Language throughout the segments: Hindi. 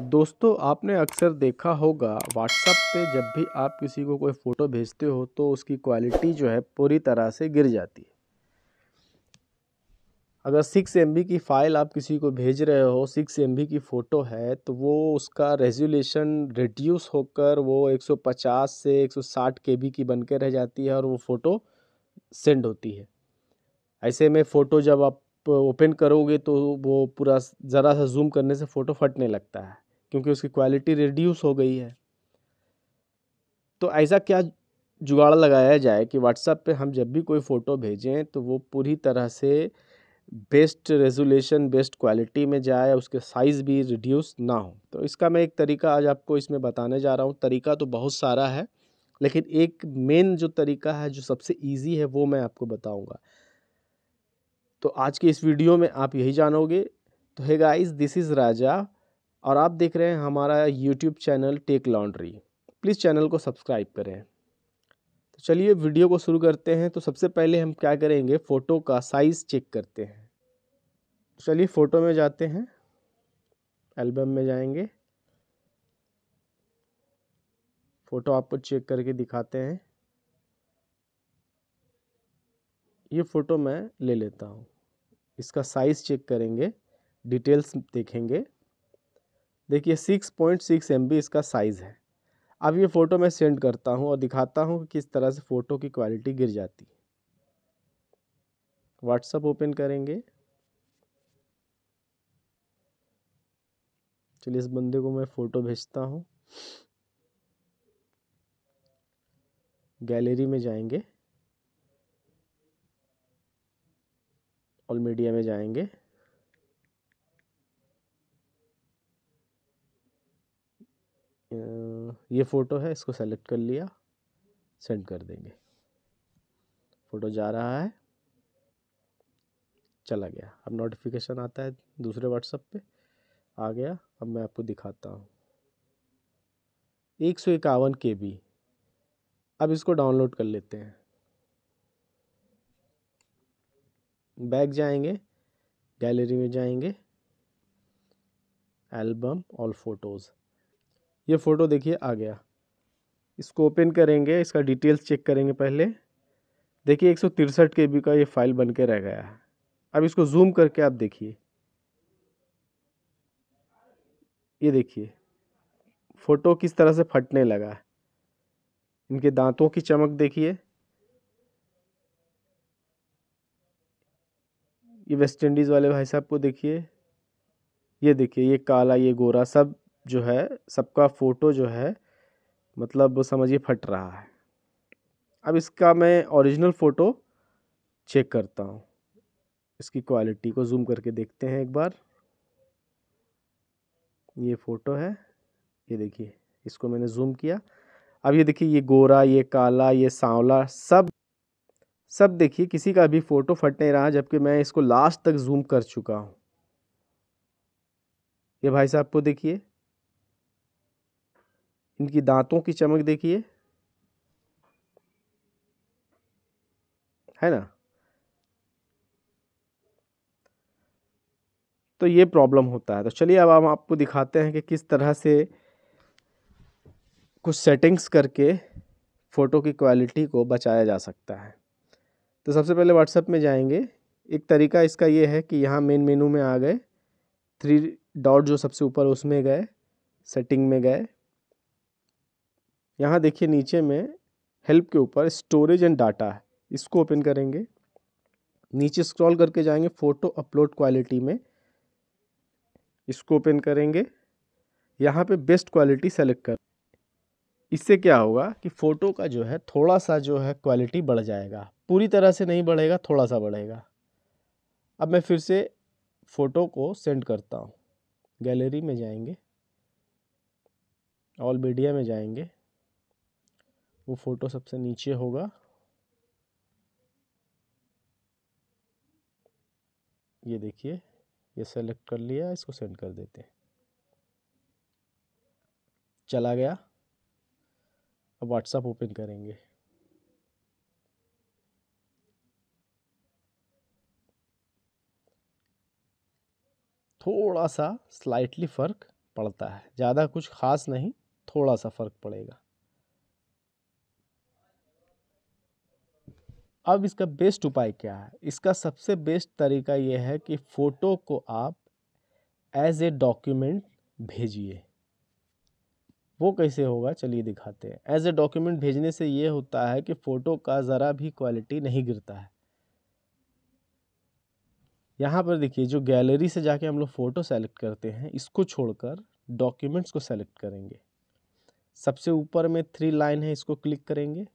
दोस्तों आपने अक्सर देखा होगा व्हाट्सअप पे जब भी आप किसी को कोई फ़ोटो भेजते हो तो उसकी क्वालिटी जो है पूरी तरह से गिर जाती है अगर सिक्स एम की फ़ाइल आप किसी को भेज रहे हो सिक्स एम की फ़ोटो है तो वो उसका रेजोल्यूशन रिड्यूस होकर वो 150 से 160 के की बन के रह जाती है और वो फ़ोटो सेंड होती है ऐसे में फ़ोटो जब आप ओपन करोगे तो वो पूरा ज़रा सा जूम करने से फ़ोटो फटने लगता है क्योंकि उसकी क्वालिटी रिड्यूस हो गई है तो ऐसा क्या जुगाड़ लगाया जाए कि व्हाट्सएप पे हम जब भी कोई फ़ोटो भेजें तो वो पूरी तरह से बेस्ट रेजोल्यूशन बेस्ट क्वालिटी में जाए उसके साइज़ भी रिड्यूस ना हो तो इसका मैं एक तरीका आज आपको इसमें बताने जा रहा हूँ तरीका तो बहुत सारा है लेकिन एक मेन जो तरीका है जो सबसे ईजी है वो मैं आपको बताऊँगा तो आज की इस वीडियो में आप यही जानोगे तो है गाइस दिस इज़ राजा और आप देख रहे हैं हमारा YouTube channel Tech Laundry please channel को सब्सक्राइब करें तो चलिए वीडियो को शुरू करते हैं तो सबसे पहले हम क्या करेंगे फ़ोटो का साइज़ चेक करते हैं तो चलिए फ़ोटो में जाते हैं एल्बम में जाएंगे फ़ोटो आपको चेक करके दिखाते हैं ये फ़ोटो मैं ले लेता हूँ इसका साइज़ चेक करेंगे डिटेल्स देखेंगे देखिए सिक्स पॉइंट सिक्स एम बी इसका साइज़ है अब ये फ़ोटो मैं सेंड करता हूँ और दिखाता हूँ कि किस तरह से फ़ोटो की क्वालिटी गिर जाती है व्हाट्सअप ओपन करेंगे चलिए इस बंदे को मैं फ़ोटो भेजता हूँ गैलरी में जाएंगे ऑल मीडिया में जाएंगे ये फ़ोटो है इसको सेलेक्ट कर लिया सेंड कर देंगे फ़ोटो जा रहा है चला गया अब नोटिफिकेशन आता है दूसरे व्हाट्सएप पे आ गया अब मैं आपको दिखाता हूँ एक सौ इक्यावन के बी अब इसको डाउनलोड कर लेते हैं बैक जाएंगे गैलरी में जाएंगे एल्बम और फ़ोटोज़ ये फ़ोटो देखिए आ गया इसको ओपन करेंगे इसका डिटेल्स चेक करेंगे पहले देखिए एक सौ तिरसठ के बी का ये फाइल बन के रह गया है अब इसको जूम करके आप देखिए ये देखिए फ़ोटो किस तरह से फटने लगा है इनके दांतों की चमक देखिए ये वेस्ट इंडीज़ वाले भाई साहब को देखिए ये देखिए ये काला ये गोरा सब जो है सबका फ़ोटो जो है मतलब समझिए फट रहा है अब इसका मैं ओरिजिनल फ़ोटो चेक करता हूँ इसकी क्वालिटी को जूम करके देखते हैं एक बार ये फ़ोटो है ये देखिए इसको मैंने जूम किया अब ये देखिए ये गोरा ये काला ये सांवला सब सब देखिए किसी का भी फ़ोटो फट नहीं रहा जबकि मैं इसको लास्ट तक जूम कर चुका हूँ ये भाई साहब को देखिए इनकी दांतों की चमक देखिए है ना तो ये प्रॉब्लम होता है तो चलिए अब हम आपको दिखाते हैं कि किस तरह से कुछ सेटिंग्स करके फ़ोटो की क्वालिटी को बचाया जा सकता है तो सबसे पहले व्हाट्सअप में जाएंगे एक तरीका इसका ये है कि यहाँ मेन मेनू में आ गए थ्री डॉट जो सबसे ऊपर उसमें गए सेटिंग में गए यहाँ देखिए नीचे में हेल्प के ऊपर स्टोरेज एंड डाटा है इसको ओपन करेंगे नीचे स्क्रॉल करके जाएंगे फ़ोटो अपलोड क्वालिटी में इसको ओपन करेंगे यहाँ पे बेस्ट क्वालिटी सेलेक्ट कर इससे क्या होगा कि फ़ोटो का जो है थोड़ा सा जो है क्वालिटी बढ़ जाएगा पूरी तरह से नहीं बढ़ेगा थोड़ा सा बढ़ेगा अब मैं फिर से फ़ोटो को सेंड करता हूँ गैलरी में जाएंगे ऑल मीडिया में जाएंगे वो फ़ोटो सबसे नीचे होगा ये देखिए ये सेलेक्ट कर लिया इसको सेंड कर देते हैं चला गया अब व्हाट्सअप ओपन करेंगे थोड़ा सा स्लाइटली फ़र्क पड़ता है ज़्यादा कुछ ख़ास नहीं थोड़ा सा फ़र्क पड़ेगा अब इसका बेस्ट उपाय क्या है इसका सबसे बेस्ट तरीका यह है कि फ़ोटो को आप एज ए डॉक्यूमेंट भेजिए वो कैसे होगा चलिए दिखाते हैं एज ए डॉक्यूमेंट भेजने से ये होता है कि फ़ोटो का ज़रा भी क्वालिटी नहीं गिरता है यहाँ पर देखिए जो गैलरी से जाके हम लोग फ़ोटो सेलेक्ट करते हैं इसको छोड़कर डॉक्यूमेंट्स को सेलेक्ट करेंगे सबसे ऊपर में थ्री लाइन है इसको क्लिक करेंगे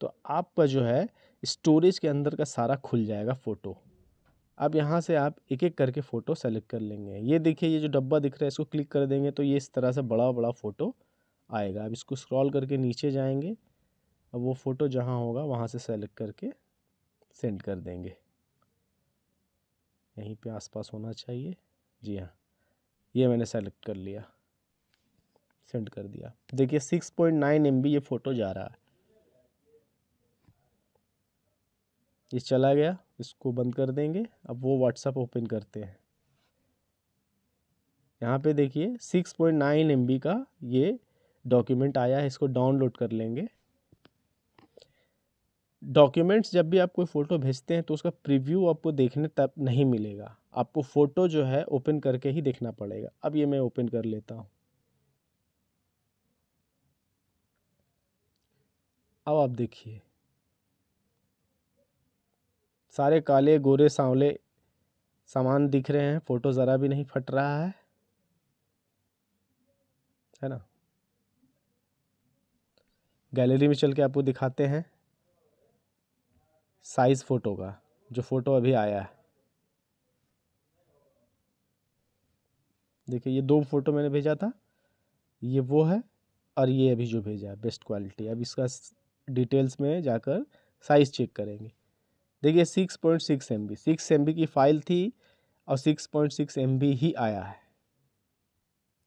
तो आपका जो है स्टोरेज के अंदर का सारा खुल जाएगा फ़ोटो अब यहाँ से आप एक एक करके फ़ोटो सेलेक्ट कर लेंगे ये देखिए ये जो डब्बा दिख रहा है इसको क्लिक कर देंगे तो ये इस तरह से बड़ा बड़ा फ़ोटो आएगा अब इसको स्क्रॉल करके नीचे जाएंगे अब वो फ़ोटो जहाँ होगा वहाँ से सेलेक्ट करके सेंड कर देंगे यहीं पे आसपास होना चाहिए जी हाँ ये मैंने सेलेक्ट कर लिया सेंड कर दिया देखिए सिक्स पॉइंट नाइन एम बी ये फ़ोटो जा रहा है ये चला गया इसको बंद कर देंगे अब वो व्हाट्सअप ओपन करते हैं यहाँ पे देखिए सिक्स पॉइंट नाइन एम बी का ये डॉक्यूमेंट आया है इसको डाउनलोड कर लेंगे डॉक्यूमेंट्स जब भी आप कोई फ़ोटो भेजते हैं तो उसका प्रीव्यू आपको देखने तक नहीं मिलेगा आपको फ़ोटो जो है ओपन करके ही देखना पड़ेगा अब ये मैं ओपन कर लेता हूँ अब आप देखिए सारे काले गोरे सांवले सामान दिख रहे हैं फ़ोटो ज़रा भी नहीं फट रहा है है ना गैलरी में चल के आपको दिखाते हैं साइज़ फ़ोटो का जो फ़ोटो अभी आया है देखिए ये दो फ़ोटो मैंने भेजा था ये वो है और ये अभी जो भेजा है बेस्ट क्वालिटी अब इसका डिटेल्स में जाकर साइज़ चेक करेंगे देखिए six point six M B six M B की फ़ाइल थी और six point six M B ही आया है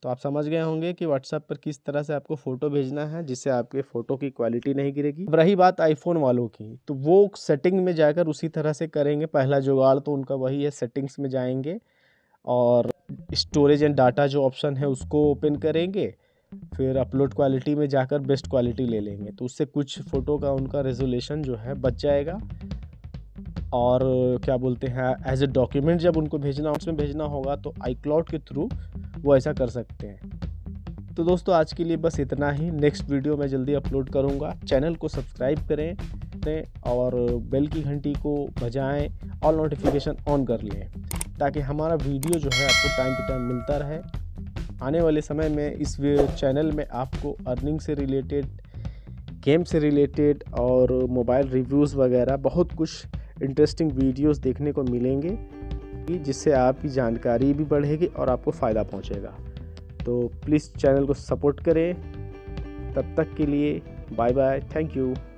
तो आप समझ गए होंगे कि व्हाट्सएप पर किस तरह से आपको फ़ोटो भेजना है जिससे आपके फ़ोटो की क्वालिटी नहीं गिरेगी अब रही बात आईफोन वालों की तो वो सेटिंग में जाकर उसी तरह से करेंगे पहला जुगाड़ तो उनका वही है सेटिंग्स में जाएंगे और स्टोरेज एंड डाटा जो ऑप्शन है उसको ओपन करेंगे फिर अपलोड क्वालिटी में जाकर बेस्ट क्वालिटी ले लेंगे तो उससे कुछ फ़ोटो का उनका रेजोल्यूशन जो है बच जाएगा और क्या बोलते हैं एज ए डॉक्यूमेंट जब उनको भेजना उसमें भेजना होगा तो आई के थ्रू वो ऐसा कर सकते हैं तो दोस्तों आज के लिए बस इतना ही नेक्स्ट वीडियो मैं जल्दी अपलोड करूँगा चैनल को सब्सक्राइब करें और बेल की घंटी को बजाएं और नोटिफिकेशन ऑन कर लें ताकि हमारा वीडियो जो है आपको टाइम टू टाइम मिलता रहे आने वाले समय में इस चैनल में आपको अर्निंग से रिलेटेड गेम से रिलेटेड और मोबाइल रिव्यूज़ वगैरह बहुत कुछ इंटरेस्टिंग वीडियोस देखने को मिलेंगे जिससे आपकी जानकारी भी बढ़ेगी और आपको फ़ायदा पहुंचेगा तो प्लीज़ चैनल को सपोर्ट करें तब तक के लिए बाय बाय थैंक यू